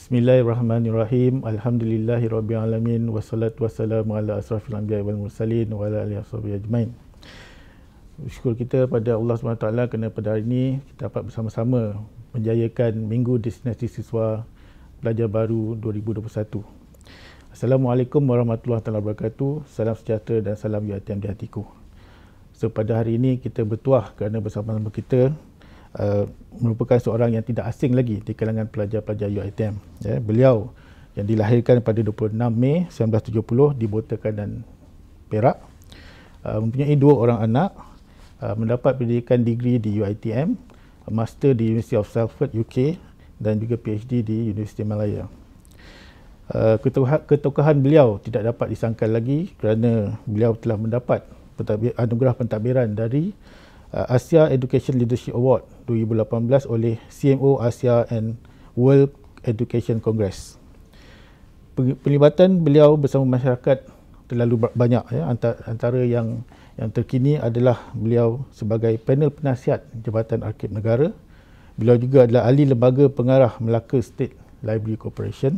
Bismillahirrahmanirrahim. Alhamdulillahi rabbil alamin wassalatu wassalamu ala asrafil anbiya wal mursalin wa ala alihi washabihi ajmain. Syukur kita pada Allah SWT kerana pada hari ini kita dapat bersama-sama menjayakan Minggu Destinasi Siswa Pelajar Baru 2021. Assalamualaikum warahmatullahi wabarakatuh. Salam sejahtera dan salam yatim di hatiku. So pada hari ini kita bertuah kerana bersama-sama kita Uh, merupakan seorang yang tidak asing lagi di kalangan pelajar-pelajar UiTM. Ya, beliau yang dilahirkan pada 26 Mei 1970 di Botakan dan Perak uh, mempunyai dua orang anak uh, mendapat pendidikan degree di UiTM, master di University of Salford UK dan juga PhD di University Malaya. Uh, ketokohan beliau tidak dapat disangkal lagi kerana beliau telah mendapat anugerah pentadbiran dari uh, Asia Education Leadership Award 2018 oleh CMO Asia and World Education Congress. Pelibatan beliau bersama masyarakat terlalu banyak ya antara yang yang terkini adalah beliau sebagai panel penasihat Jabatan Arkib Negara. Beliau juga adalah ahli lembaga pengarah Melaka State Library Corporation.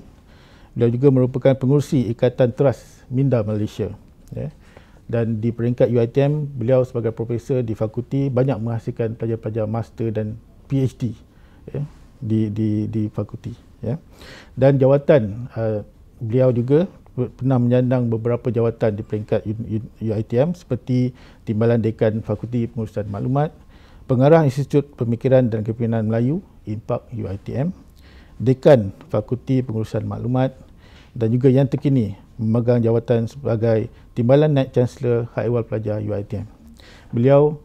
Beliau juga merupakan pengurusi Ikatan Trust Minda Malaysia. Yeah dan di peringkat UiTM beliau sebagai profesor di fakulti banyak menghasilkan pelajar-pelajar master dan PhD ya, di di di fakulti ya. Dan jawatan uh, beliau juga pernah menyandang beberapa jawatan di peringkat UiTM seperti timbalan dekan fakulti pengurusan maklumat, pengarah Institut Pemikiran dan Kepimpinan Melayu IMPAK UiTM, dekan fakulti pengurusan maklumat dan juga yang terkini memegang jawatan sebagai Timbalan Naib Chancellor Hak Ehwal Pelajar UiTM. Beliau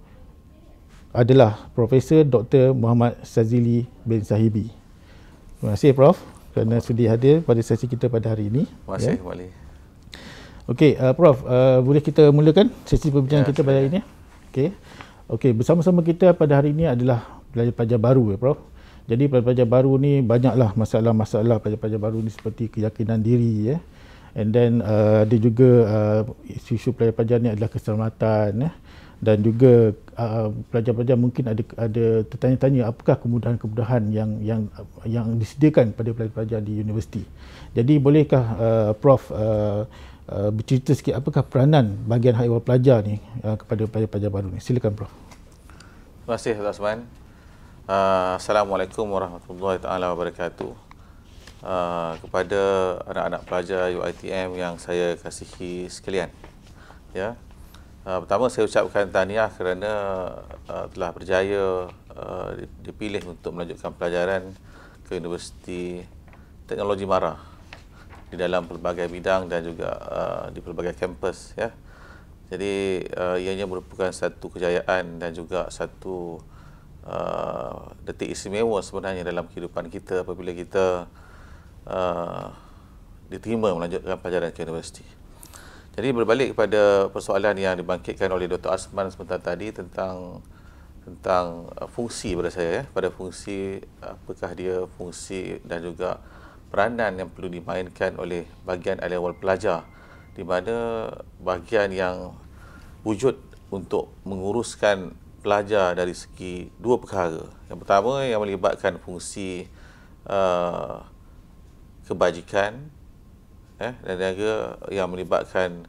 adalah Profesor Dr. Muhammad Sazili bin Sahibi. Terima kasih Prof kerana sudi hadir pada sesi kita pada hari ini. Terima kasih ya. Wali. Okey, uh, Prof, uh, boleh kita mulakan sesi perbincangan ya, kita pada hari ini? Okey. Okey, bersama-sama kita pada hari ini adalah pelajar-pelajar baru ya, Prof. Jadi pelajar-pelajar baru ni banyaklah masalah-masalah pelajar-pelajar baru ni seperti keyakinan diri ya and then uh, ada juga uh, isu pelajar pelajar ni adalah keselamatan eh? dan juga uh, pelajar-pelajar mungkin ada ada tertanya-tanya apakah kemudahan-kemudahan yang yang yang disediakan kepada pelajar-pelajar di universiti. Jadi bolehkah uh, prof uh, uh, bercerita sikit apakah peranan bahagian hak ehwal pelajar ni uh, kepada pelajar-pelajar baru ni? Silakan prof. Terima kasih Azman. Uh, Assalamualaikum warahmatullahi taala wabarakatuh uh, kepada anak-anak pelajar UITM yang saya kasihi sekalian. Ya. Uh, pertama saya ucapkan tahniah kerana uh, telah berjaya uh, dipilih untuk melanjutkan pelajaran ke Universiti Teknologi Mara di dalam pelbagai bidang dan juga uh, di pelbagai kampus ya. Jadi uh, ianya merupakan satu kejayaan dan juga satu uh, detik istimewa sebenarnya dalam kehidupan kita apabila kita Ah, diterima melanjutkan pelajaran ke universiti. Jadi berbalik kepada persoalan yang dibangkitkan oleh Dr. Asman sebentar tadi tentang tentang uh, fungsi pada saya ya, pada fungsi apakah dia fungsi dan juga peranan yang perlu dimainkan oleh bahagian alih awal pelajar di mana bahagian yang wujud untuk menguruskan pelajar dari segi dua perkara. Yang pertama yang melibatkan fungsi uh, kebajikan eh, dan juga yang melibatkan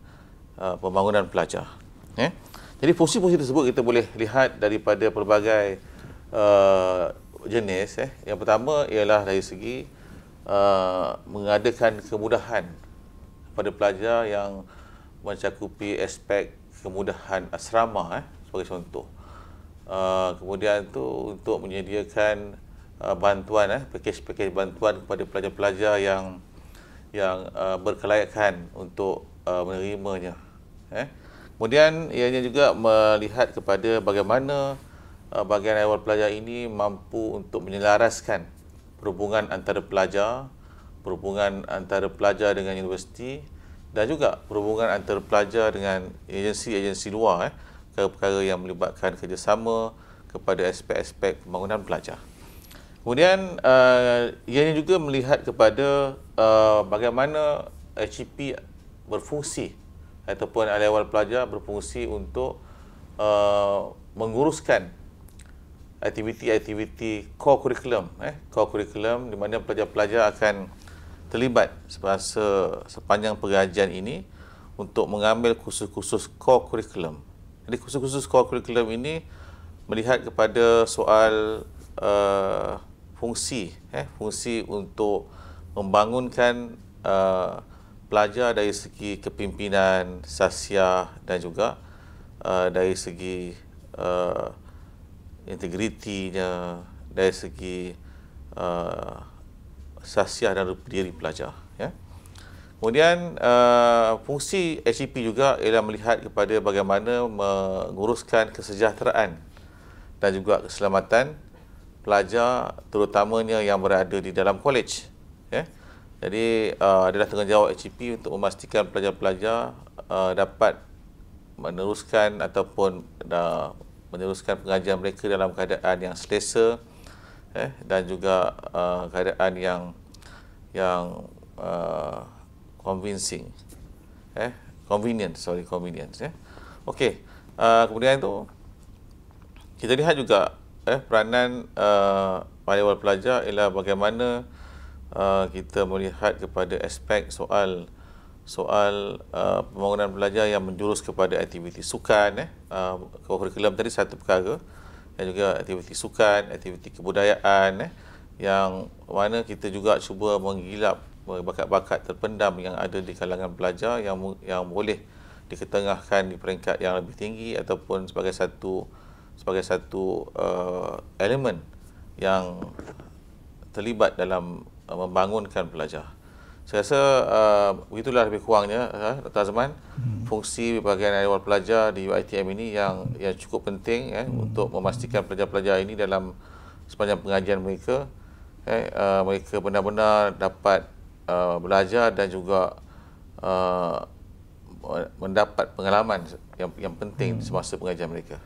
uh, pembangunan pelajar. Eh. Jadi fungsi-fungsi tersebut kita boleh lihat daripada pelbagai uh, jenis. Eh. Yang pertama ialah dari segi uh, mengadakan kemudahan kepada pelajar yang mencakupi aspek kemudahan asrama eh, sebagai contoh. Uh, kemudian itu untuk menyediakan Uh, bantuan eh pakej-pakej bantuan kepada pelajar-pelajar yang yang uh, berkelayakan untuk uh, menerimanya eh kemudian ianya juga melihat kepada bagaimana uh, bahagian awal pelajar ini mampu untuk menyelaraskan perhubungan antara pelajar perhubungan antara pelajar dengan universiti dan juga perhubungan antara pelajar dengan agensi-agensi luar eh perkara-perkara yang melibatkan kerjasama kepada aspek-aspek pembangunan pelajar Kemudian uh, ianya juga melihat kepada uh, bagaimana HCP berfungsi ataupun alihwal pelajar berfungsi untuk uh, menguruskan aktiviti-aktiviti core curriculum eh core curriculum di mana pelajar-pelajar akan terlibat semasa sepanjang pengajian ini untuk mengambil kursus-kursus core curriculum. Jadi kursus-kursus core curriculum ini melihat kepada soal uh, fungsi eh, fungsi untuk membangunkan uh, pelajar dari segi kepimpinan sasia dan juga uh, dari segi uh, integritinya dari segi uh, sasia dan rupa diri pelajar ya kemudian uh, fungsi HCP juga ialah melihat kepada bagaimana menguruskan kesejahteraan dan juga keselamatan pelajar terutamanya yang berada di dalam college. Eh? Jadi uh, adalah tanggungjawab HCP e untuk memastikan pelajar-pelajar uh, dapat meneruskan ataupun uh, meneruskan pengajian mereka dalam keadaan yang selesa eh? dan juga uh, keadaan yang yang uh, convincing. Eh? Ya. Convenient, sorry, convenience. Eh? Okey, uh, kemudian itu kita lihat juga eh, peranan uh, eh, maliwal pelajar ialah bagaimana uh, kita melihat kepada aspek soal soal uh, pembangunan pelajar yang menjurus kepada aktiviti sukan eh uh, kurikulum tadi satu perkara dan juga aktiviti sukan, aktiviti kebudayaan eh yang mana kita juga cuba menggilap bakat-bakat terpendam yang ada di kalangan pelajar yang yang boleh diketengahkan di peringkat yang lebih tinggi ataupun sebagai satu sebagai satu uh, elemen yang terlibat dalam uh, membangunkan pelajar. Saya rasa uh, itulah lebih kurangnya eh, uh, Dr. Azman hmm. fungsi bahagian awal pelajar di UiTM ini yang yang cukup penting eh, hmm. untuk memastikan pelajar-pelajar ini dalam sepanjang pengajian mereka eh, uh, mereka benar-benar dapat uh, belajar dan juga uh, mendapat pengalaman yang yang penting hmm. semasa pengajian mereka.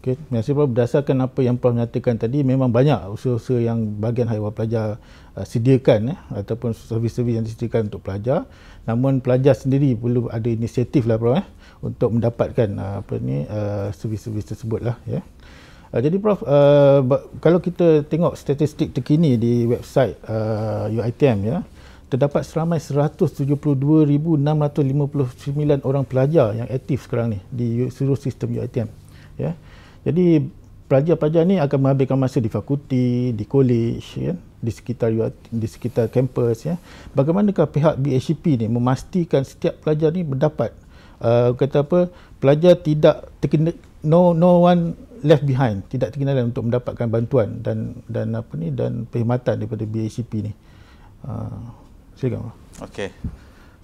Okay. Yang sebab berdasarkan apa yang Prof nyatakan tadi, memang banyak usaha-usaha yang bahagian haiwan pelajar uh, sediakan eh, ataupun servis-servis yang disediakan untuk pelajar. Namun pelajar sendiri perlu ada inisiatif lah Prof eh, untuk mendapatkan uh, apa ni uh, servis-servis tersebut lah. Yeah. Uh, jadi Prof, uh, kalau kita tengok statistik terkini di website uh, UITM ya, terdapat seramai 172,659 orang pelajar yang aktif sekarang ni di seluruh sistem UITM. Ya. Yeah. Jadi pelajar-pelajar ni akan menghabiskan masa di fakulti, di kolej, ya, di sekitar ya, di sekitar kampus ya. Bagaimanakah pihak BHP ni memastikan setiap pelajar ni mendapat uh, kata apa pelajar tidak terkena no no one left behind, tidak terkenalan untuk mendapatkan bantuan dan dan apa ni dan perkhidmatan daripada BHP ni. Uh, silakan. Okey.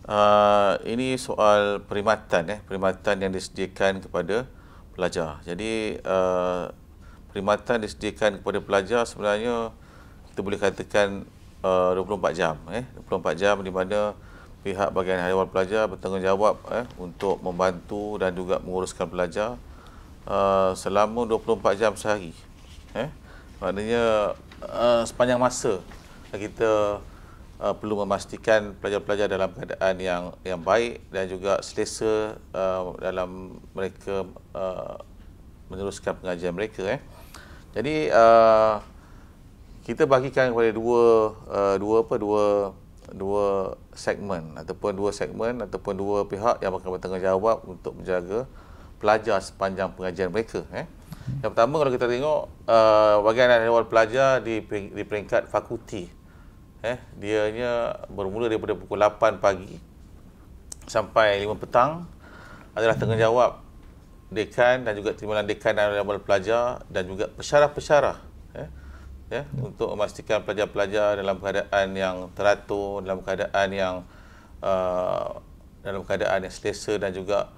Uh, ini soal perkhidmatan eh, perkhidmatan yang disediakan kepada pelajar. Jadi uh, perkhidmatan disediakan kepada pelajar sebenarnya kita boleh katakan eh, uh, 24 jam. Eh? 24 jam di mana pihak bagian haiwan pelajar bertanggungjawab eh, untuk membantu dan juga menguruskan pelajar uh, selama 24 jam sehari. Eh? Maknanya uh, sepanjang masa kita uh, perlu memastikan pelajar-pelajar dalam keadaan yang yang baik dan juga selesa uh, dalam mereka uh, meneruskan pengajian mereka eh. Jadi uh, kita bagikan kepada dua uh, dua apa dua dua segmen ataupun dua segmen ataupun dua pihak yang akan bertanggungjawab untuk menjaga pelajar sepanjang pengajian mereka eh. Yang pertama kalau kita tengok uh, bagian dewan pelajar di di peringkat fakulti eh dianya bermula daripada pukul 8 pagi sampai 5 petang adalah tanggungjawab dekan dan juga timbalan dekan dan level pelajar dan juga pesarah-pesarah eh ya yeah, yeah. untuk memastikan pelajar-pelajar dalam keadaan yang teratur dalam keadaan yang uh, dalam keadaan yang selesa dan juga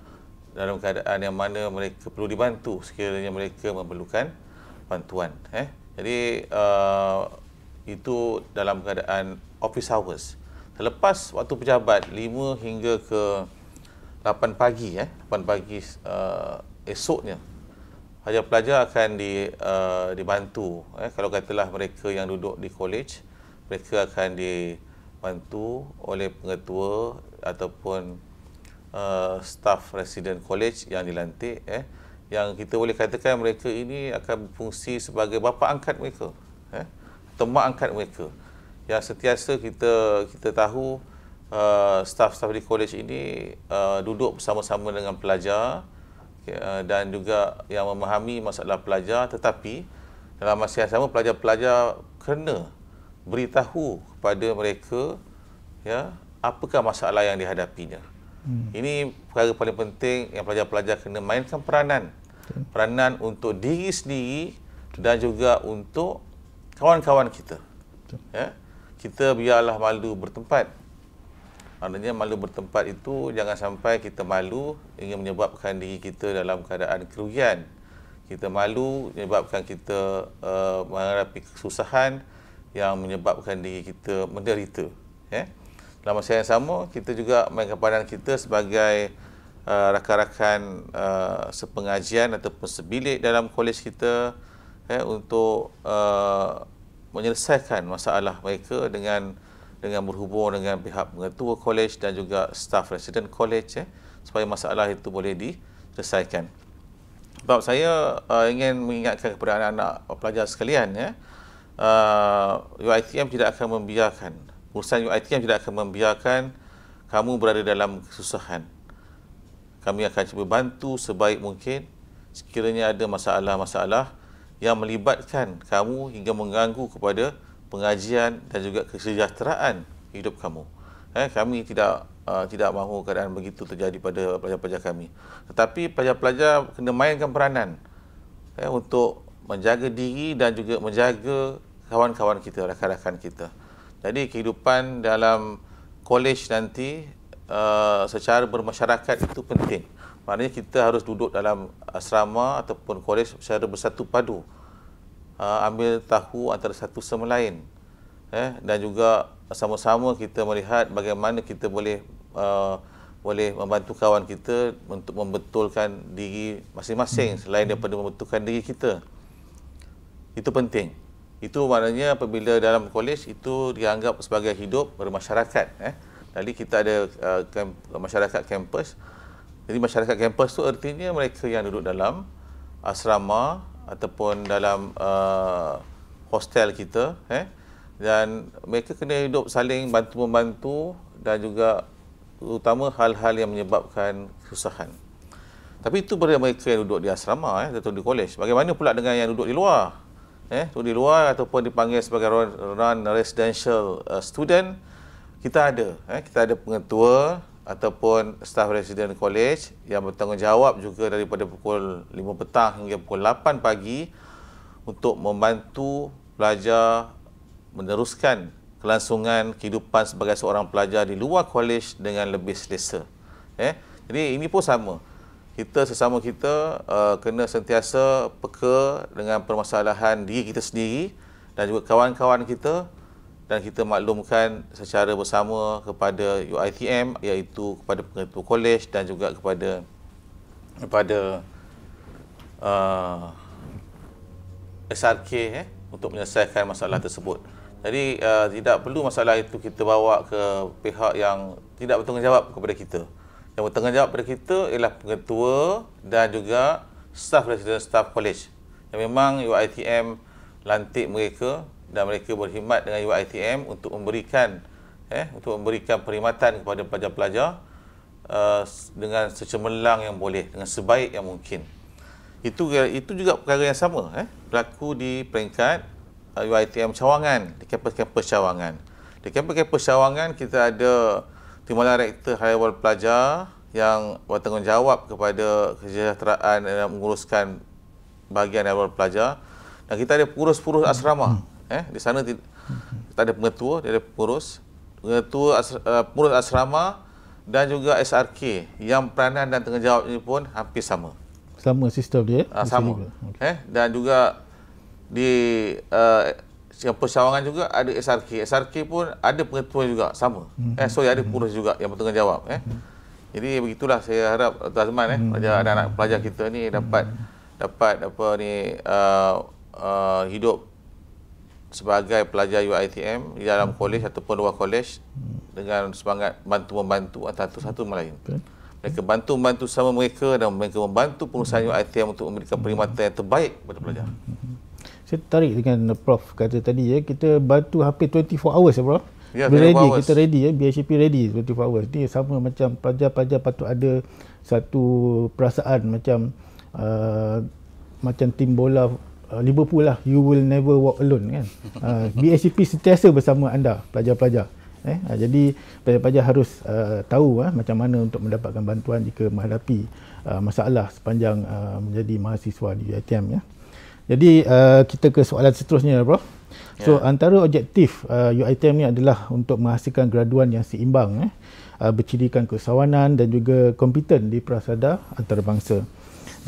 dalam keadaan yang mana mereka perlu dibantu sekiranya mereka memerlukan bantuan eh jadi uh, itu dalam keadaan office hours. Selepas waktu pejabat 5 hingga ke 8 pagi eh 8 pagi uh, esoknya pelajar-pelajar akan di uh, dibantu eh kalau katalah mereka yang duduk di college mereka akan dibantu oleh pengetua ataupun uh, staff resident college yang dilantik eh yang kita boleh katakan mereka ini akan berfungsi sebagai bapa angkat mereka eh angkat mereka yang sentiasa kita kita tahu uh, staff-staff di college ini uh, duduk bersama-sama dengan pelajar okay, uh, dan juga yang memahami masalah pelajar tetapi dalam masa yang sama pelajar-pelajar kena beritahu kepada mereka ya apakah masalah yang dihadapinya hmm. ini perkara paling penting yang pelajar-pelajar kena mainkan peranan peranan untuk diri sendiri dan juga untuk kawan-kawan kita. Ya. Kita biarlah malu bertempat. Maknanya malu bertempat itu jangan sampai kita malu ingin menyebabkan diri kita dalam keadaan kerugian. Kita malu menyebabkan kita uh, menghadapi kesusahan yang menyebabkan diri kita menderita. Ya. Dalam masa yang sama, kita juga mengkapanan kita sebagai uh, rakan-rakan uh, sepengajian ataupun sebilik dalam kolej kita, eh, untuk uh, menyelesaikan masalah mereka dengan dengan berhubung dengan pihak pengetua kolej dan juga staff resident kolej eh, supaya masalah itu boleh diselesaikan. Sebab saya uh, ingin mengingatkan kepada anak-anak pelajar sekalian ya, eh, uh, UiTM tidak akan membiarkan urusan UiTM tidak akan membiarkan kamu berada dalam kesusahan. Kami akan cuba bantu sebaik mungkin sekiranya ada masalah-masalah yang melibatkan kamu hingga mengganggu kepada pengajian dan juga kesejahteraan hidup kamu. Eh, kami tidak uh, tidak mahu keadaan begitu terjadi pada pelajar-pelajar kami. Tetapi pelajar-pelajar kena mainkan peranan eh, untuk menjaga diri dan juga menjaga kawan-kawan kita, rakan-rakan kita. Jadi kehidupan dalam kolej nanti uh, secara bermasyarakat itu penting. Maknanya kita harus duduk dalam asrama ataupun kolej secara bersatu padu. Uh, ha, ambil tahu antara satu sama lain. Eh, dan juga sama-sama kita melihat bagaimana kita boleh uh, boleh membantu kawan kita untuk membetulkan diri masing-masing hmm. selain daripada membetulkan diri kita. Itu penting. Itu maknanya apabila dalam kolej itu dianggap sebagai hidup bermasyarakat. Eh. Jadi kita ada uh, ha, kamp, masyarakat kampus, jadi masyarakat kampus tu artinya mereka yang duduk dalam asrama ataupun dalam uh, hostel kita eh dan mereka kena hidup saling bantu-membantu dan juga terutama hal-hal yang menyebabkan kesusahan. Tapi itu pada mereka yang duduk di asrama eh atau di kolej. Bagaimana pula dengan yang duduk di luar? Eh, tu di luar ataupun dipanggil sebagai non residential uh, student kita ada eh kita ada pengetua ataupun staff resident college yang bertanggungjawab juga daripada pukul 5 petang hingga pukul 8 pagi untuk membantu pelajar meneruskan kelangsungan kehidupan sebagai seorang pelajar di luar college dengan lebih selesa. Eh? Jadi ini pun sama. Kita sesama kita uh, kena sentiasa peka dengan permasalahan diri kita sendiri dan juga kawan-kawan kita dan kita maklumkan secara bersama kepada UITM iaitu kepada pengetua kolej dan juga kepada kepada uh, SRK eh, untuk menyelesaikan masalah tersebut. Jadi uh, tidak perlu masalah itu kita bawa ke pihak yang tidak bertanggungjawab kepada kita. Yang bertanggungjawab kepada kita ialah pengetua dan juga staff resident staff college. Yang memang UITM lantik mereka dan mereka berkhidmat dengan UITM untuk memberikan eh untuk memberikan perkhidmatan kepada pelajar-pelajar uh, dengan secemerlang yang boleh dengan sebaik yang mungkin. Itu itu juga perkara yang sama eh berlaku di peringkat uh, eh, UITM Cawangan, di kampus-kampus Cawangan. Di kampus-kampus Cawangan kita ada timbalan rektor haiwan pelajar yang bertanggungjawab kepada kesejahteraan dan menguruskan bahagian haiwan pelajar dan kita ada pengurus-pengurus asrama eh di sana tak ada pengetua dia ada pengurus pengetua eh, pengurus asrama dan juga SRK yang peranan dan tanggungjawabnya pun hampir sama sama sistem dia ha, sama okay. eh dan juga di uh, eh, kampus Sawangan juga ada SRK SRK pun ada pengetua juga sama mm-hmm. eh so ada hmm. pengurus juga yang bertanggungjawab eh mm-hmm. jadi begitulah saya harap Dr. Azman eh hmm. pelajar hmm anak-anak pelajar kita ni dapat mm-hmm. dapat apa ni uh, uh, hidup sebagai pelajar UITM di dalam kolej ataupun luar kolej dengan semangat bantu-membantu antara satu sama lain. Mereka bantu-membantu sama mereka dan mereka membantu pengusaha UITM untuk memberikan perkhidmatan yang terbaik kepada pelajar. Mm-hmm. Saya tertarik dengan Prof kata tadi ya, kita bantu hampir 24 hours ya Prof. Ya, yeah, ready, kita ready ya, BHP ready 24 hours. Ini sama macam pelajar-pelajar patut ada satu perasaan macam uh, macam tim bola uh, Liverpool lah you will never walk alone kan uh, BACP sentiasa bersama anda pelajar-pelajar eh uh, jadi pelajar-pelajar harus uh, tahu uh, macam mana untuk mendapatkan bantuan jika menghadapi uh, masalah sepanjang uh, menjadi mahasiswa di UiTM ya jadi uh, kita ke soalan seterusnya bro so yeah. antara objektif uh, UiTM ni adalah untuk menghasilkan graduan yang seimbang eh uh, bercirikan keusahawanan dan juga kompeten di prasada antarabangsa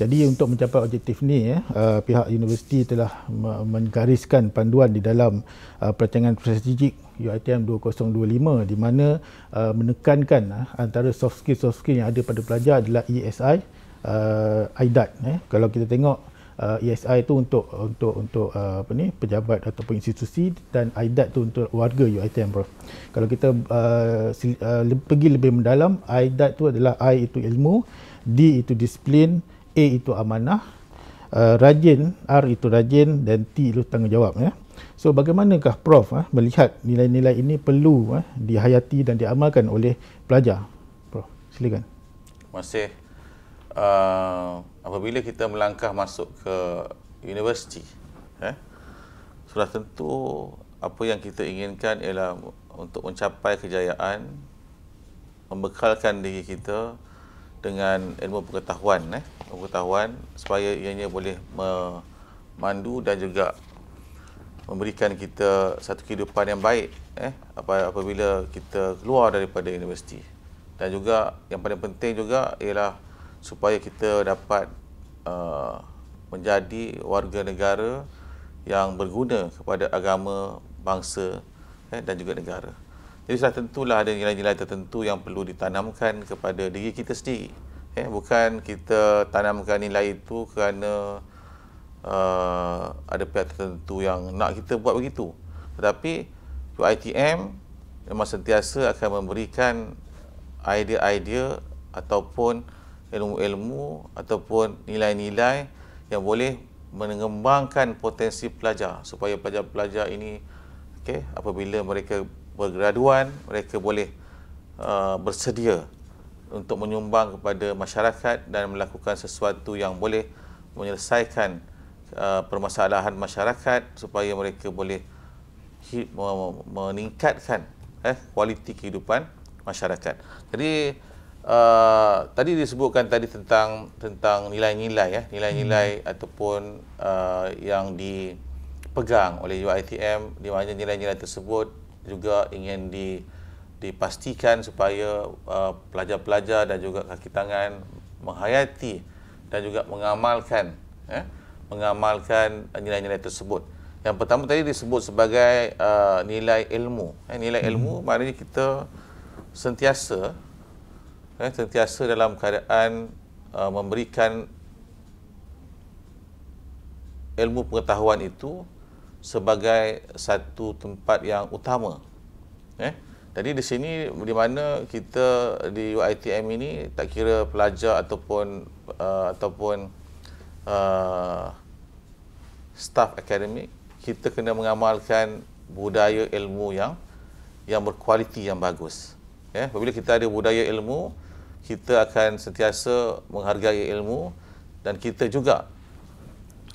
jadi untuk mencapai objektif ni, eh, uh, pihak universiti telah menggariskan panduan di dalam uh, perancangan strategik UITM 2025 di mana uh, menekankan uh, antara soft skill-soft skill yang ada pada pelajar adalah ESI, uh, IDAT. Eh. Kalau kita tengok uh, ESI itu untuk untuk untuk uh, apa ni pejabat ataupun institusi dan IDAT itu untuk warga UITM bro. Kalau kita uh, uh, pergi lebih mendalam, IDAT itu adalah I itu ilmu, D itu disiplin, A itu amanah, uh, rajin, R itu rajin dan T itu tanggungjawab ya. So bagaimanakah prof uh, melihat nilai-nilai ini perlu uh, dihayati dan diamalkan oleh pelajar? Prof, silakan. Masih uh, apabila kita melangkah masuk ke universiti, eh, sudah tentu apa yang kita inginkan ialah untuk mencapai kejayaan membekalkan diri kita dengan ilmu pengetahuan eh ilmu pengetahuan supaya ianya boleh memandu dan juga memberikan kita satu kehidupan yang baik eh apabila kita keluar daripada universiti dan juga yang paling penting juga ialah supaya kita dapat uh, menjadi warga negara yang berguna kepada agama bangsa eh, dan juga negara jadi sudah tentulah ada nilai-nilai tertentu yang perlu ditanamkan kepada diri kita sendiri. Eh, bukan kita tanamkan nilai itu kerana uh, ada pihak tertentu yang nak kita buat begitu. Tetapi UITM memang sentiasa akan memberikan idea-idea ataupun ilmu-ilmu ataupun nilai-nilai yang boleh mengembangkan potensi pelajar supaya pelajar-pelajar ini okay, apabila mereka bergraduan mereka boleh uh, bersedia untuk menyumbang kepada masyarakat dan melakukan sesuatu yang boleh menyelesaikan uh, permasalahan masyarakat supaya mereka boleh hi- meningkatkan eh kualiti kehidupan masyarakat. Jadi uh, tadi disebutkan tadi tentang tentang nilai-nilai ya, eh, nilai-nilai hmm. ataupun uh, yang dipegang oleh UITM di mana nilai-nilai tersebut juga ingin di, dipastikan supaya uh, pelajar-pelajar uh, dan juga kaki tangan menghayati dan juga mengamalkan eh, mengamalkan nilai-nilai tersebut. Yang pertama tadi disebut sebagai uh, nilai ilmu. Eh, nilai hmm. ilmu hmm. maknanya kita sentiasa eh, sentiasa dalam keadaan uh, memberikan ilmu pengetahuan itu sebagai satu tempat yang utama. Eh? Jadi di sini di mana kita di UITM ini tak kira pelajar ataupun uh, ataupun uh, staff akademik kita kena mengamalkan budaya ilmu yang yang berkualiti yang bagus. Eh, apabila kita ada budaya ilmu, kita akan sentiasa menghargai ilmu dan kita juga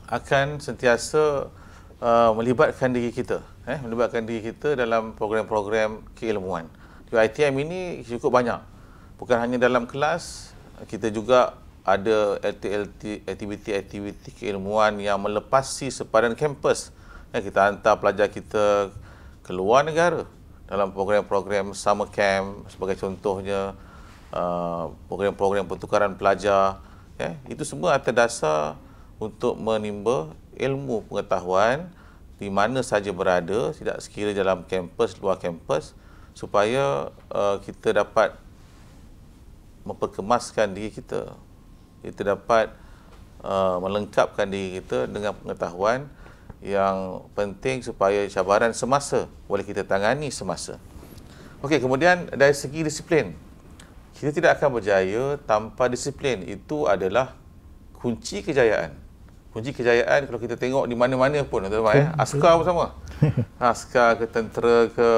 akan sentiasa Uh, melibatkan diri kita eh melibatkan diri kita dalam program-program keilmuan. di ITM ini cukup banyak. Bukan hanya dalam kelas, kita juga ada aktiviti-aktiviti keilmuan yang melepasi sepadan kampus. Eh, kita hantar pelajar kita ke luar negara dalam program-program summer camp sebagai contohnya uh, program-program pertukaran pelajar eh, itu semua atas dasar untuk menimba ilmu pengetahuan di mana saja berada, tidak sekira dalam kampus, luar kampus, supaya uh, kita dapat memperkemaskan diri kita. Kita dapat uh, melengkapkan diri kita dengan pengetahuan yang penting supaya cabaran semasa boleh kita tangani semasa. Okey, kemudian dari segi disiplin. Kita tidak akan berjaya tanpa disiplin. Itu adalah kunci kejayaan kunci kejayaan kalau kita tengok di mana-mana pun tuan-tuan eh askar pun sama askar ke tentera ke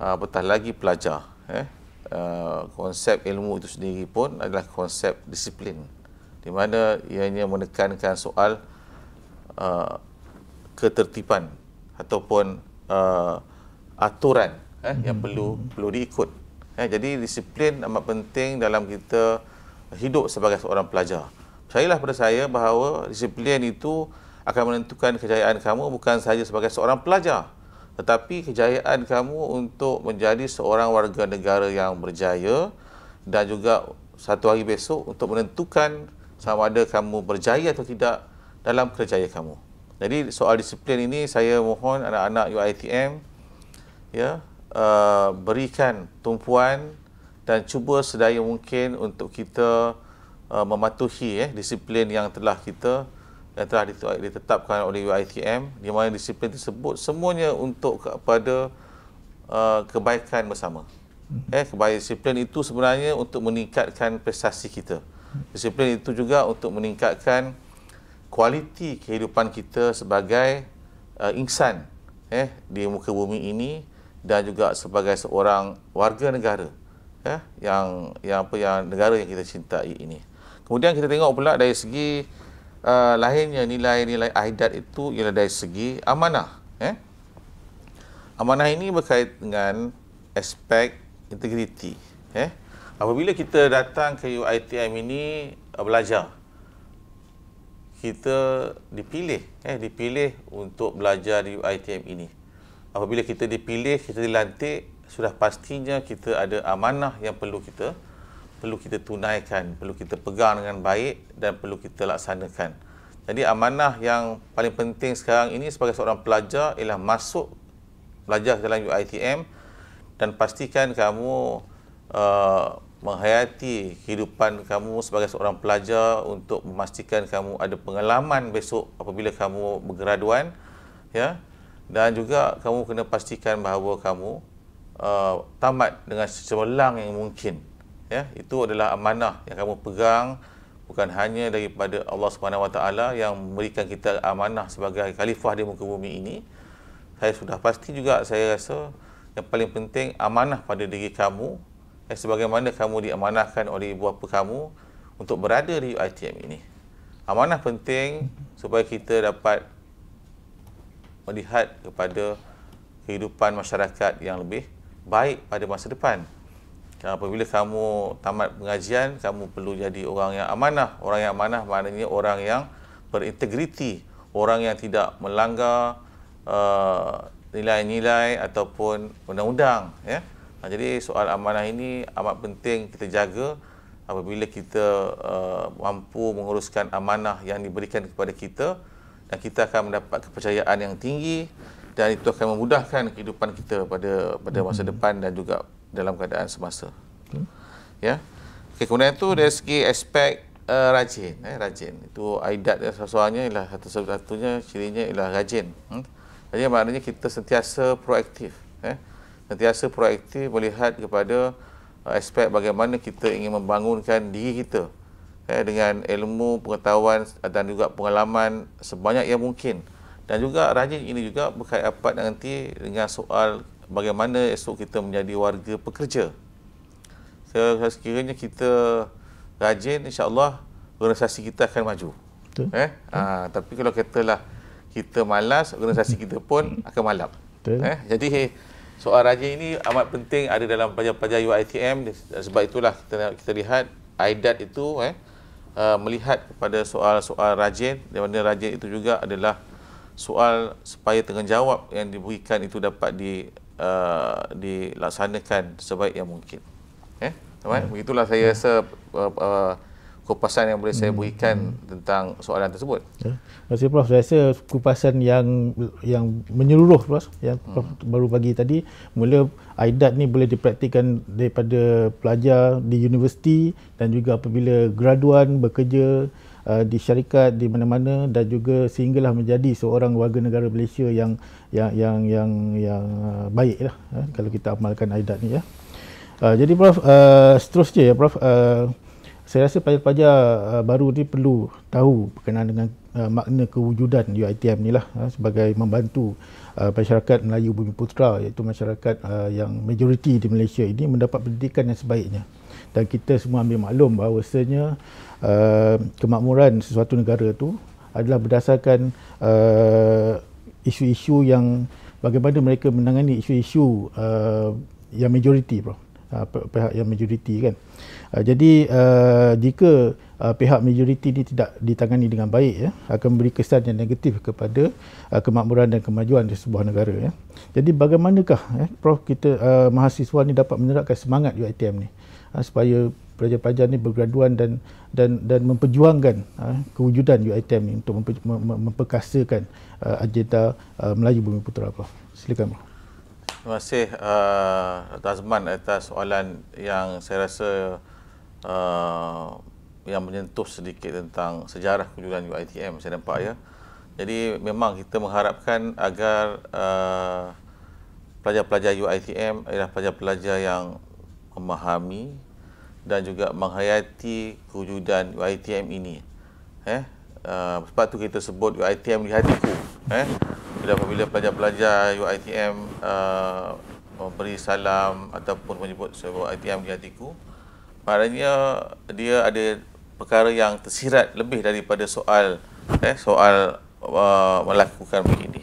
ah, betah lagi pelajar eh ah, konsep ilmu itu sendiri pun adalah konsep disiplin di mana ianya menekankan soal uh, ketertiban ataupun uh, aturan eh yang hmm. perlu perlu diikut eh jadi disiplin amat penting dalam kita hidup sebagai seorang pelajar percayalah pada saya bahawa disiplin itu akan menentukan kejayaan kamu bukan sahaja sebagai seorang pelajar tetapi kejayaan kamu untuk menjadi seorang warga negara yang berjaya dan juga satu hari besok untuk menentukan sama ada kamu berjaya atau tidak dalam kerjaya kamu. Jadi soal disiplin ini saya mohon anak-anak UiTM ya uh, berikan tumpuan dan cuba sedaya mungkin untuk kita uh, mematuhi eh, disiplin yang telah kita yang telah ditetapkan oleh UITM di mana disiplin tersebut semuanya untuk kepada uh, kebaikan bersama. Hmm. Eh kebaikan disiplin itu sebenarnya untuk meningkatkan prestasi kita. Disiplin itu juga untuk meningkatkan kualiti kehidupan kita sebagai uh, insan eh di muka bumi ini dan juga sebagai seorang warga negara eh yang yang apa yang negara yang kita cintai ini. Kemudian kita tengok pula dari segi uh, lahirnya nilai-nilai aidat itu ialah dari segi amanah. Eh? Amanah ini berkait dengan aspek integriti. Eh? Apabila kita datang ke UITM ini uh, belajar, kita dipilih, eh, dipilih untuk belajar di UITM ini. Apabila kita dipilih, kita dilantik, sudah pastinya kita ada amanah yang perlu kita perlu kita tunaikan, perlu kita pegang dengan baik dan perlu kita laksanakan. Jadi amanah yang paling penting sekarang ini sebagai seorang pelajar ialah masuk belajar dalam UiTM dan pastikan kamu uh, menghayati kehidupan kamu sebagai seorang pelajar untuk memastikan kamu ada pengalaman besok apabila kamu bergraduan ya dan juga kamu kena pastikan bahawa kamu uh, tamat dengan secemerlang yang mungkin ya itu adalah amanah yang kamu pegang bukan hanya daripada Allah Subhanahu Wa Taala yang memberikan kita amanah sebagai khalifah di muka bumi ini saya sudah pasti juga saya rasa yang paling penting amanah pada diri kamu eh, sebagaimana kamu diamanahkan oleh ibu bapa kamu untuk berada di UITM ini amanah penting supaya kita dapat melihat kepada kehidupan masyarakat yang lebih baik pada masa depan apabila kamu tamat pengajian kamu perlu jadi orang yang amanah orang yang amanah maknanya orang yang berintegriti orang yang tidak melanggar uh, nilai-nilai ataupun undang-undang ya nah, ha, jadi soal amanah ini amat penting kita jaga apabila kita uh, mampu menguruskan amanah yang diberikan kepada kita dan kita akan mendapat kepercayaan yang tinggi dan itu akan memudahkan kehidupan kita pada pada masa mm-hmm. depan dan juga dalam keadaan semasa. Hmm. Ya. Okay, kemudian itu dari segi aspek uh, rajin, eh, rajin. Itu aidat yang sesuanya ialah satu satunya cirinya ialah rajin. Hmm. Jadi maknanya kita sentiasa proaktif, eh. Sentiasa proaktif melihat kepada uh, aspek bagaimana kita ingin membangunkan diri kita eh, dengan ilmu, pengetahuan dan juga pengalaman sebanyak yang mungkin. Dan juga rajin ini juga berkait rapat nanti dengan soal bagaimana esok kita menjadi warga pekerja. Saya sekiranya kita rajin insya-Allah organisasi kita akan maju. Betul. Eh? Ha, tapi kalau kita lah kita malas organisasi kita pun akan malap. Eh? Jadi soal rajin ini amat penting ada dalam pelajar-pelajar UiTM sebab itulah kita kita lihat aidat itu eh Uh, melihat kepada soal-soal rajin di mana rajin itu juga adalah soal supaya tanggungjawab yang diberikan itu dapat di, uh, dilaksanakan sebaik yang mungkin. Eh, teman, ya. Hmm. begitulah saya rasa uh, uh, kupasan yang boleh saya hmm. berikan hmm. tentang soalan tersebut. Ya. Terima kasih Prof. Saya rasa kupasan yang yang menyeluruh Prof. Yang hmm. Prof baru bagi tadi, mula AIDAT ni boleh dipraktikkan daripada pelajar di universiti dan juga apabila graduan bekerja uh, di syarikat di mana-mana dan juga sehinggalah menjadi seorang warga negara Malaysia yang yang yang yang, yang uh, baiklah eh, kalau kita amalkan aidat ni ya. Uh, jadi prof uh, seterusnya ya prof uh, saya rasa pelajar-pelajar uh, baru ni perlu tahu berkenaan dengan uh, makna kewujudan UiTM ni lah uh, sebagai membantu Uh, masyarakat Melayu Bumiputra iaitu masyarakat uh, yang majoriti di Malaysia ini mendapat pendidikan yang sebaiknya dan kita semua ambil maklum bahawasanya uh, kemakmuran sesuatu negara itu adalah berdasarkan uh, isu-isu yang bagaimana mereka menangani isu-isu uh, yang majoriti bro uh, pihak yang majoriti kan uh, jadi uh, jika uh, pihak majoriti ini tidak ditangani dengan baik ya akan memberi kesan yang negatif kepada uh, kemakmuran dan kemajuan di sebuah negara ya jadi bagaimanakah eh, prof kita uh, mahasiswa ini dapat menerapkan semangat UiTM ni uh, uh, supaya pelajar-pelajar ni bergraduan dan dan dan memperjuangkan uh, kewujudan UiTM ni untuk mempe, mem, memperkasakan uh, agenda uh, Melayu Bumi Putera Bro. Silakan Bro. Terima kasih uh, Dr. Azman atas soalan yang saya rasa uh, yang menyentuh sedikit tentang sejarah kewujudan UiTM saya nampak ya. Jadi memang kita mengharapkan agar uh, pelajar-pelajar UiTM adalah pelajar-pelajar yang memahami dan juga menghayati kewujudan UITM ini. Eh, uh, sebab tu kita sebut UITM di hatiku. Eh, bila apabila pelajar-pelajar UITM uh, memberi salam ataupun menyebut sebuah UITM di hatiku, maknanya dia ada perkara yang tersirat lebih daripada soal eh, soal uh, melakukan begini.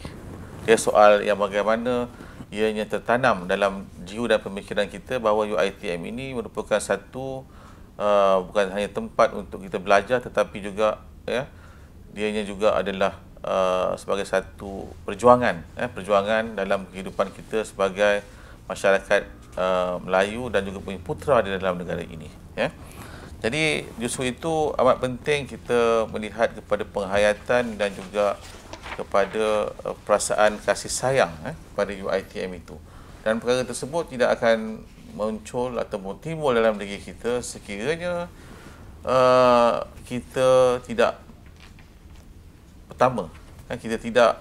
Dia soal yang bagaimana ianya tertanam dalam jiwa dan pemikiran kita bahawa UiTM ini merupakan satu uh, bukan hanya tempat untuk kita belajar tetapi juga ya dianya juga adalah uh, sebagai satu perjuangan eh perjuangan dalam kehidupan kita sebagai masyarakat uh, Melayu dan juga punya putra di dalam negara ini ya jadi justru itu amat penting kita melihat kepada penghayatan dan juga kepada uh, perasaan kasih sayang eh, kepada UITM itu. Dan perkara tersebut tidak akan muncul atau timbul dalam diri kita sekiranya uh, kita tidak pertama, eh, kita tidak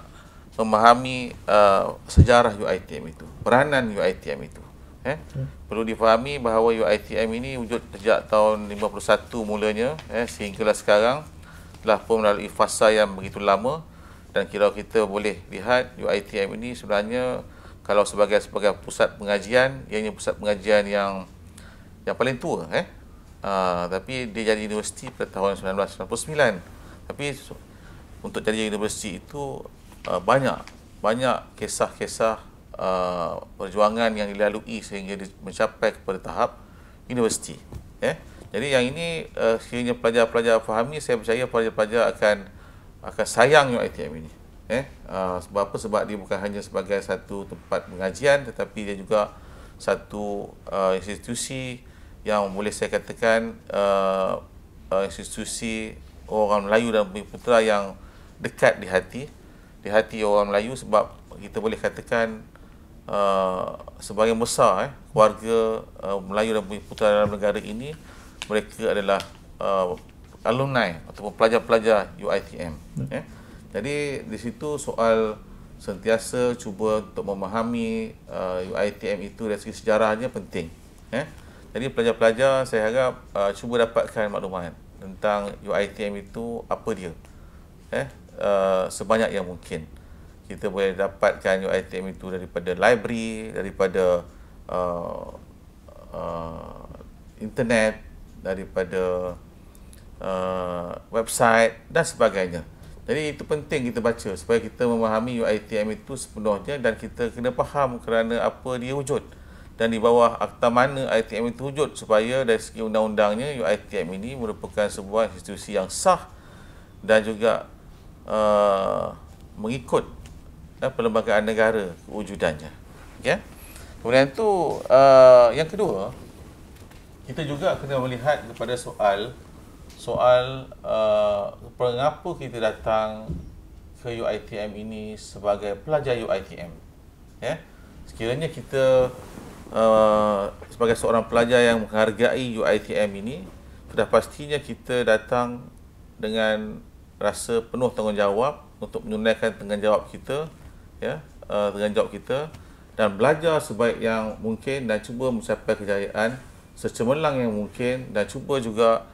memahami uh, sejarah UITM itu, peranan UITM itu. Eh. Hmm. Perlu difahami bahawa UITM ini wujud sejak tahun 51 mulanya eh, sehinggalah sekarang telah pun melalui fasa yang begitu lama dan kira kita boleh lihat UiTM ini sebenarnya kalau sebagai sebagai pusat pengajian ia ianya pusat pengajian yang yang paling tua eh uh, tapi dia jadi universiti pada tahun 1999 tapi untuk jadi universiti itu uh, banyak banyak kisah-kisah uh, perjuangan yang dilalui sehingga mencapai kepada tahap universiti eh jadi yang ini uh, sekiranya pelajar-pelajar fahami saya percaya pelajar-pelajar akan akan sayang UITM ini. Eh, uh, sebab apa? Sebab dia bukan hanya sebagai satu tempat pengajian tetapi dia juga satu uh, institusi yang boleh saya katakan uh, uh, institusi orang Melayu dan Bumi Putera yang dekat di hati di hati orang Melayu sebab kita boleh katakan uh, sebagai besar eh, keluarga uh, Melayu dan Bumi Putera dalam negara ini mereka adalah uh, alumni ataupun pelajar-pelajar UiTM. Hmm. Ya. Eh. Jadi di situ soal sentiasa cuba untuk memahami uh, UiTM itu dari segi sejarahnya penting. Eh. Jadi pelajar-pelajar saya harap uh, cuba dapatkan maklumat tentang UiTM itu apa dia. Eh, uh, sebanyak yang mungkin kita boleh dapatkan UiTM itu daripada library, daripada uh, uh, internet, daripada Uh, website dan sebagainya. Jadi itu penting kita baca supaya kita memahami UITM itu sepenuhnya dan kita kena faham kerana apa dia wujud dan di bawah akta mana UITM itu wujud supaya dari segi undang-undangnya UITM ini merupakan sebuah institusi yang sah dan juga uh, mengikut dan eh, perlembagaan negara wujudannya. Okay? Ya? Kemudian itu uh, yang kedua kita juga kena melihat kepada soal soal uh, mengapa kita datang ke UiTM ini sebagai pelajar UiTM. Ya. Yeah? Sekiranya kita uh, sebagai seorang pelajar yang menghargai UiTM ini, sudah pastinya kita datang dengan rasa penuh tanggungjawab untuk menunaikan tanggungjawab kita, ya, yeah? uh, tanggungjawab kita dan belajar sebaik yang mungkin dan cuba mencapai kejayaan secemerlang yang mungkin dan cuba juga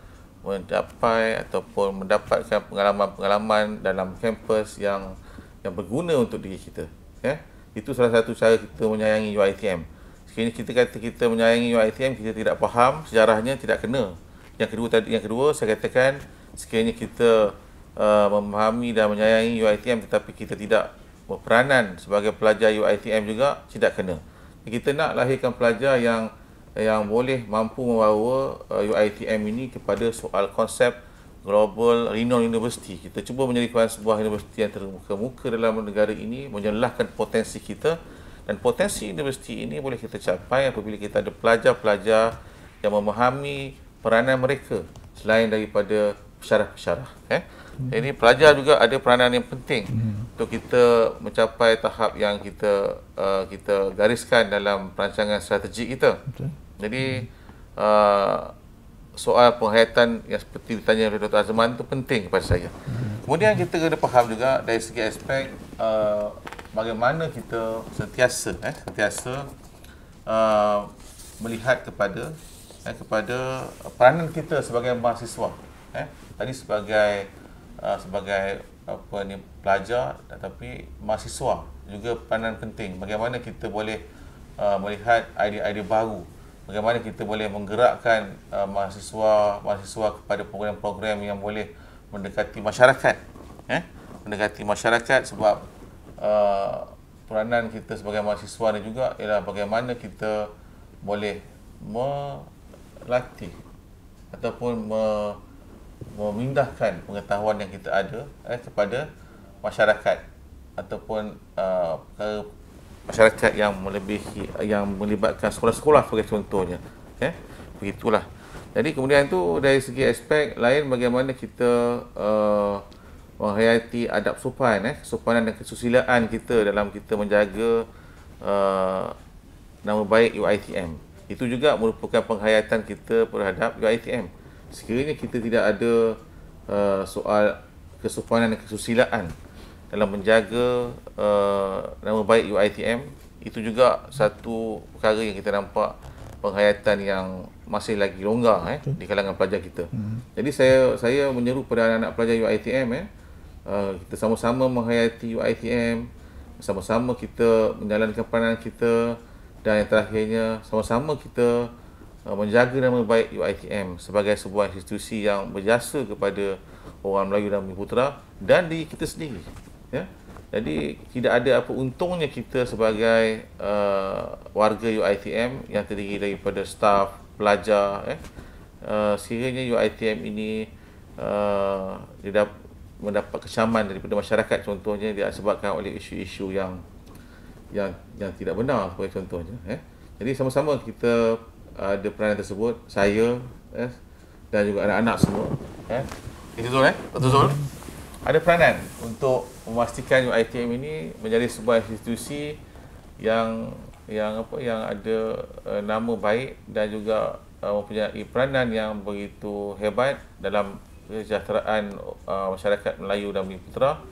mencapai ataupun mendapatkan pengalaman-pengalaman dalam kampus yang yang berguna untuk diri kita. Ya? Itu salah satu cara kita menyayangi UITM. Sekiranya kita kata kita menyayangi UITM, kita tidak faham sejarahnya tidak kena. Yang kedua tadi yang kedua saya katakan sekiranya kita uh, memahami dan menyayangi UITM tetapi kita tidak berperanan sebagai pelajar UITM juga tidak kena. Kita nak lahirkan pelajar yang yang boleh mampu membawa UITM uh, ini kepada soal konsep global renown university. Kita cuba menjadikan sebuah universiti yang terkemuka dalam negara ini, menjelaskan potensi kita dan potensi universiti ini boleh kita capai apabila kita ada pelajar-pelajar yang memahami peranan mereka selain daripada pesarah-pesarah. Eh? Hmm. Ini pelajar juga ada peranan yang penting hmm. untuk kita mencapai tahap yang kita uh, kita gariskan dalam perancangan strategik kita. Betul. Jadi uh, soal penghayatan yang seperti ditanya oleh Dr. Azman itu penting kepada saya. Hmm. Kemudian kita kena faham juga dari segi aspek uh, bagaimana kita sentiasa eh, sentiasa uh, melihat kepada eh, kepada peranan kita sebagai mahasiswa. Eh, tadi sebagai uh, sebagai apa ni pelajar tetapi mahasiswa juga peranan penting bagaimana kita boleh uh, melihat idea-idea baru bagaimana kita boleh menggerakkan uh, mahasiswa mahasiswa kepada program-program yang boleh mendekati masyarakat eh mendekati masyarakat sebab uh, peranan kita sebagai mahasiswa ni juga ialah bagaimana kita boleh melatih ataupun me, memindahkan pengetahuan yang kita ada eh, kepada masyarakat ataupun uh, masyarakat yang melebihi yang melibatkan sekolah-sekolah sebagai contohnya okay? begitulah jadi kemudian itu dari segi aspek lain bagaimana kita uh, menghayati adab sopan eh kesopanan dan kesusilaan kita dalam kita menjaga uh, nama baik UiTM itu juga merupakan penghayatan kita terhadap UiTM sekiranya kita tidak ada uh, soal kesopanan dan kesusilaan dalam menjaga uh, nama baik UiTM itu juga satu perkara yang kita nampak penghayatan yang masih lagi longgar eh di kalangan pelajar kita. Hmm. Jadi saya saya menyeru kepada anak-anak pelajar UiTM eh uh, kita sama-sama menghayati UiTM, sama-sama kita menjalankan peranan kita dan yang terakhirnya sama-sama kita uh, menjaga nama baik UiTM sebagai sebuah institusi yang berjasa kepada orang Melayu dan Bumiputera dan di kita sendiri ya jadi tidak ada apa untungnya kita sebagai uh, warga UiTM yang terdiri daripada staff pelajar ya uh, sekiranya UiTM ini uh, dia dap- mendapat kecaman daripada masyarakat contohnya dia sebabkan oleh isu-isu yang yang yang tidak benar sebagai contohnya eh jadi sama-sama kita ada peranan tersebut saya eh dan juga anak-anak semua eh itu betul eh betul ada peranan untuk memastikan UiTM ini menjadi sebuah institusi yang yang apa yang ada uh, nama baik dan juga uh, mempunyai peranan yang begitu hebat dalam kesejahteraan uh, masyarakat Melayu dan Bumi Putera.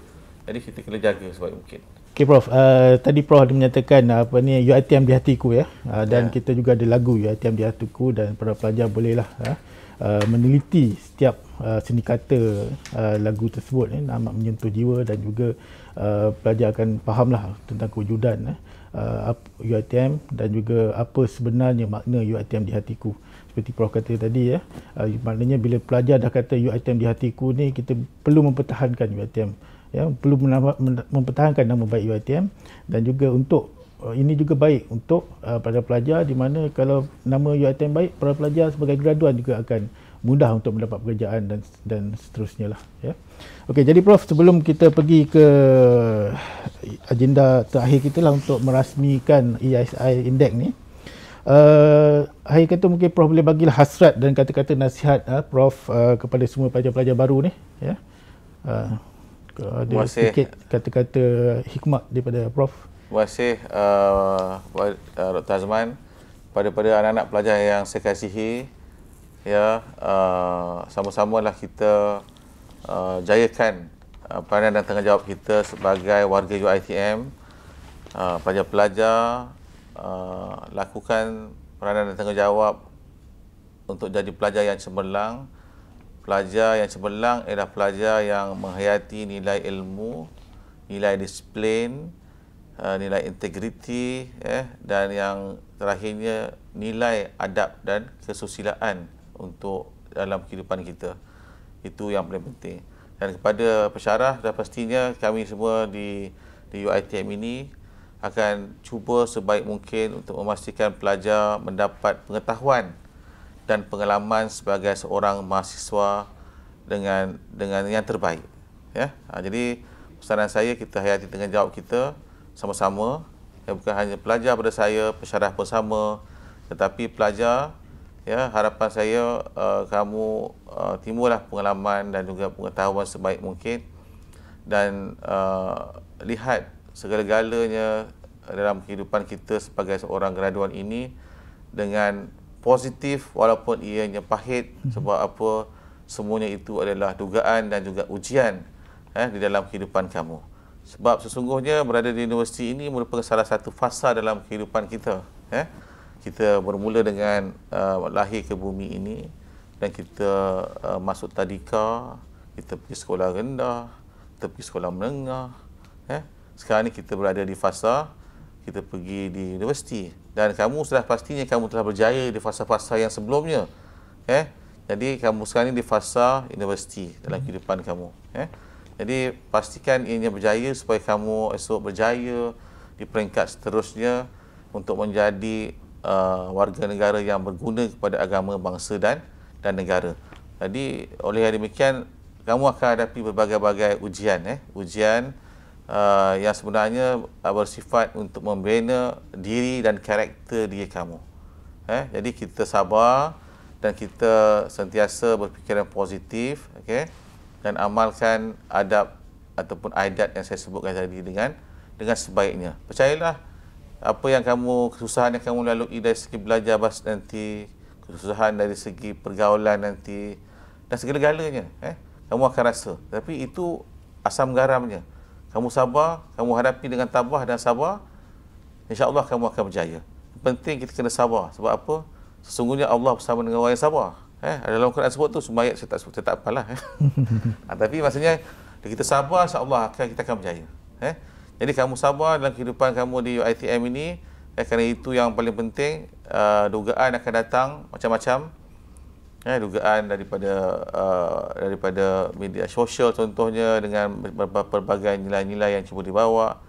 Jadi kita kena jaga sebaik mungkin. Okay Prof, uh, tadi Prof ada menyatakan uh, apa ni UiTM di hatiku ya. Uh, dan yeah. kita juga ada lagu UiTM di hatiku dan para pelajar bolehlah uh, Uh, meneliti setiap uh, seni kata uh, lagu tersebut ni eh, amat menyentuh jiwa dan juga uh, pelajar akan lah tentang kewujudan eh, uh, UITM dan juga apa sebenarnya makna UITM di hatiku seperti Prof kata tadi ya, uh, maknanya bila pelajar dah kata UITM di hatiku ni kita perlu mempertahankan UITM ya, perlu mempertahankan nama baik UITM dan juga untuk Eh, ini juga baik untuk uh, para pelajar di mana kalau nama UiTM baik para pelajar sebagai graduan juga akan mudah untuk mendapat pekerjaan dan dan seterusnya lah ya. Okey jadi prof sebelum kita pergi ke agenda terakhir kita lah untuk merasmikan EISI index ni. Uh, akhir kata mungkin prof boleh bagilah hasrat dan kata-kata nasihat uh, prof uh, kepada semua pelajar-pelajar baru ni ya. Uh, ada sedikit kata-kata hikmat daripada prof. Terima kasih uh, uh, Azman pada pada anak-anak pelajar yang saya kasihi ya uh, sama lah kita uh, jayakan uh, peranan dan tanggungjawab kita sebagai warga UiTM uh, pelajar-pelajar uh, lakukan peranan dan tanggungjawab untuk jadi pelajar yang cemerlang pelajar yang cemerlang adalah pelajar yang menghayati nilai ilmu nilai disiplin Ah, nilai integriti eh, dan yang terakhirnya nilai adab dan kesusilaan untuk dalam kehidupan kita. Itu yang paling penting. Dan kepada pesyarah dan pastinya kami semua di di UiTM ini akan cuba sebaik mungkin untuk memastikan pelajar mendapat pengetahuan dan pengalaman sebagai seorang mahasiswa dengan dengan yang terbaik. Ya. Ha, jadi pesanan saya kita hayati dengan jawab kita sama-sama ya bukan hanya pelajar pada saya pensyarah pun sama tetapi pelajar ya harapan saya uh, kamu uh, timbullah pengalaman dan juga pengetahuan sebaik mungkin dan uh, lihat segala-galanya dalam kehidupan kita sebagai seorang graduan ini dengan positif walaupun ianya pahit mhm. sebab apa semuanya itu adalah dugaan dan juga ujian eh, di dalam kehidupan kamu sebab sesungguhnya berada di universiti ini merupakan salah satu fasa dalam kehidupan kita eh kita bermula dengan uh, lahir ke bumi ini dan kita uh, masuk tadika kita pergi sekolah rendah kita pergi sekolah menengah eh sekarang ini kita berada di fasa kita pergi di universiti dan kamu sudah pastinya kamu telah berjaya di fasa-fasa yang sebelumnya eh jadi kamu sekarang ni di fasa universiti dalam kehidupan kamu eh jadi pastikan ianya berjaya supaya kamu esok berjaya di peringkat seterusnya untuk menjadi uh, warga negara yang berguna kepada agama, bangsa dan dan negara. Jadi oleh demikian kamu akan hadapi berbagai-bagai ujian eh, ujian uh, yang sebenarnya bersifat untuk membina diri dan karakter diri kamu. Eh, jadi kita sabar dan kita sentiasa berfikiran positif, okey dan amalkan adab ataupun aidat yang saya sebutkan tadi dengan dengan sebaiknya. Percayalah apa yang kamu kesusahan yang kamu lalui dari segi belajar bas nanti, kesusahan dari segi pergaulan nanti dan segala-galanya, eh, kamu akan rasa. Tapi itu asam garamnya. Kamu sabar, kamu hadapi dengan tabah dan sabar, insya-Allah kamu akan berjaya. Penting kita kena sabar. Sebab apa? Sesungguhnya Allah bersama dengan orang yang sabar. Eh, dalam Quran sebut tu semua ayat saya tak sebut, saya tak apalah. Eh. Ah, tapi maksudnya kita sabar insya-Allah akan kita akan berjaya. Eh. Jadi kamu sabar dalam kehidupan kamu di UiTM ini eh, kerana itu yang paling penting uh, dugaan akan datang macam-macam eh, dugaan daripada uh, daripada media sosial contohnya dengan berbagai nilai-nilai yang cuba dibawa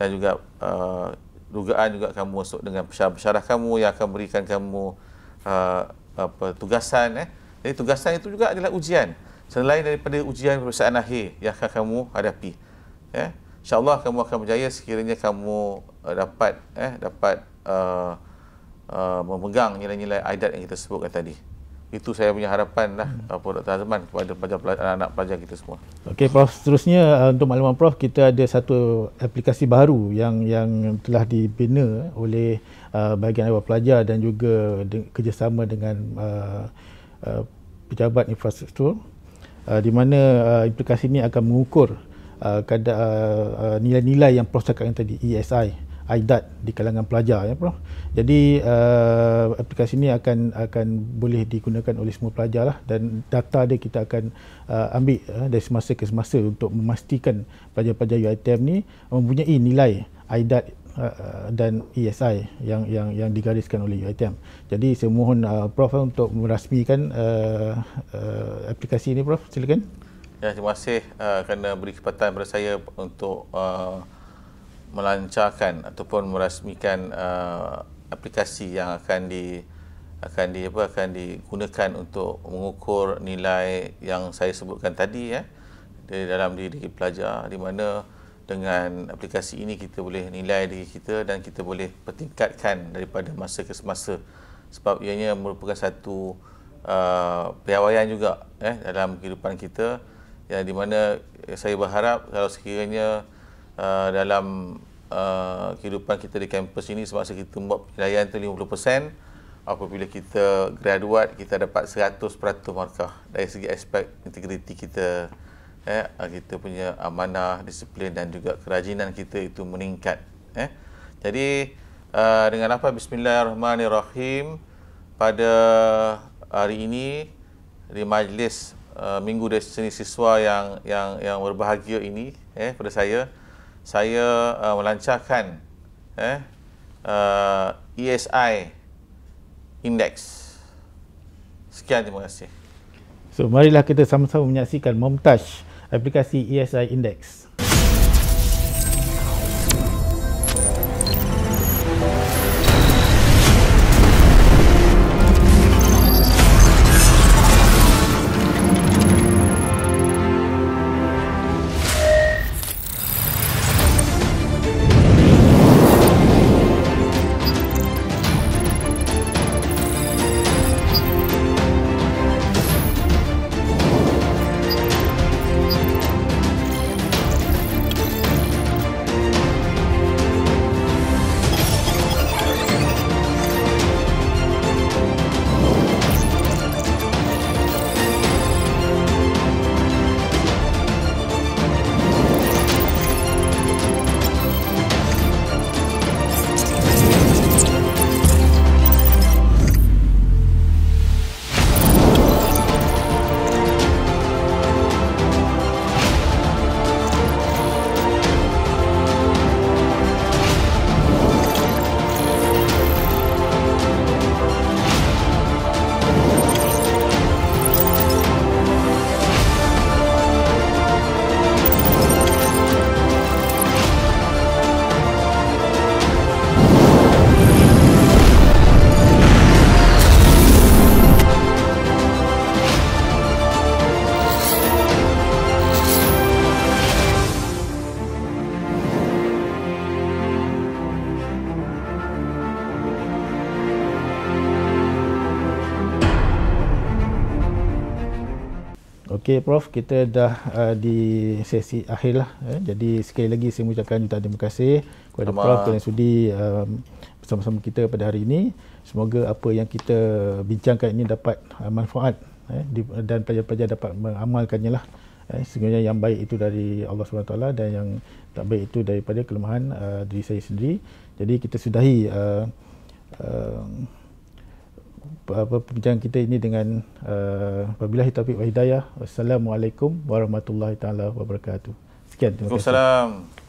dan juga uh, dugaan juga kamu masuk dengan pesyarah-pesyarah kamu yang akan berikan kamu apa, tugasan. Eh. Jadi tugasan itu juga adalah ujian. Selain daripada ujian perusahaan akhir yang akan kamu hadapi. Eh. InsyaAllah kamu akan berjaya sekiranya kamu uh, dapat eh, dapat uh, uh, memegang nilai-nilai aidat yang kita sebutkan tadi itu saya punya harapan lah hmm. Prof. Dr. Azman kepada pelajar, pelajar, anak-anak pelajar kita semua. Okey Prof, seterusnya uh, untuk makluman Prof, kita ada satu aplikasi baru yang yang telah dibina oleh uh, bahagian awal pelajar dan juga de- kerjasama dengan uh, uh, pejabat infrastruktur uh, di mana uh, aplikasi ini akan mengukur uh, kadar, uh, uh, nilai-nilai yang Prof cakapkan tadi, ESI. Aidat di kalangan pelajar ya Prof. Jadi uh, aplikasi ini akan akan boleh digunakan oleh semua pelajar lah dan data dia kita akan uh, ambil uh, dari semasa ke semasa untuk memastikan pelajar-pelajar UiTM ni mempunyai nilai aidat Uh, dan ESI yang yang yang digariskan oleh UiTM. Jadi saya mohon uh, Prof untuk merasmikan uh, uh, aplikasi ini Prof. Silakan. Ya, terima kasih uh, kerana beri kesempatan kepada saya untuk uh, melancarkan ataupun merasmikan uh, aplikasi yang akan di akan di apa akan digunakan untuk mengukur nilai yang saya sebutkan tadi ya di dalam diri pelajar di mana dengan aplikasi ini kita boleh nilai diri kita dan kita boleh pertingkatkan daripada masa ke semasa sebab ianya merupakan satu uh, piawaian juga eh dalam kehidupan kita yang di mana saya berharap kalau sekiranya uh, dalam uh, kehidupan kita di kampus ini semasa kita buat penilaian tu 50% apabila kita graduate kita dapat 100% markah dari segi aspek integriti kita eh uh, kita punya amanah disiplin dan juga kerajinan kita itu meningkat eh jadi uh, dengan apa bismillahirrahmanirrahim pada hari ini di majlis uh, minggu destinasi siswa yang yang yang berbahagia ini eh pada saya saya uh, melancarkan eh, uh, ESI Index. Sekian terima kasih. So marilah kita sama-sama menyaksikan Momtaj aplikasi ESI Index. Okey Prof, kita dah uh, di sesi akhir lah. Eh. Jadi sekali lagi saya mengucapkan terima kasih kepada Amal. Prof yang sudi um, bersama-sama kita pada hari ini. Semoga apa yang kita bincangkan ini dapat uh, manfaat eh, di, dan pelajar-pelajar dapat mengamalkannya lah. Eh, sebenarnya yang baik itu dari Allah SWT dan yang tak baik itu daripada kelemahan uh, diri saya sendiri. Jadi kita sudahi uh, uh apa perbincangan kita ini dengan uh, wabillahi taufik wa hidayah. Wassalamualaikum warahmatullahi taala wabarakatuh. Sekian terima kasih. Assalamualaikum.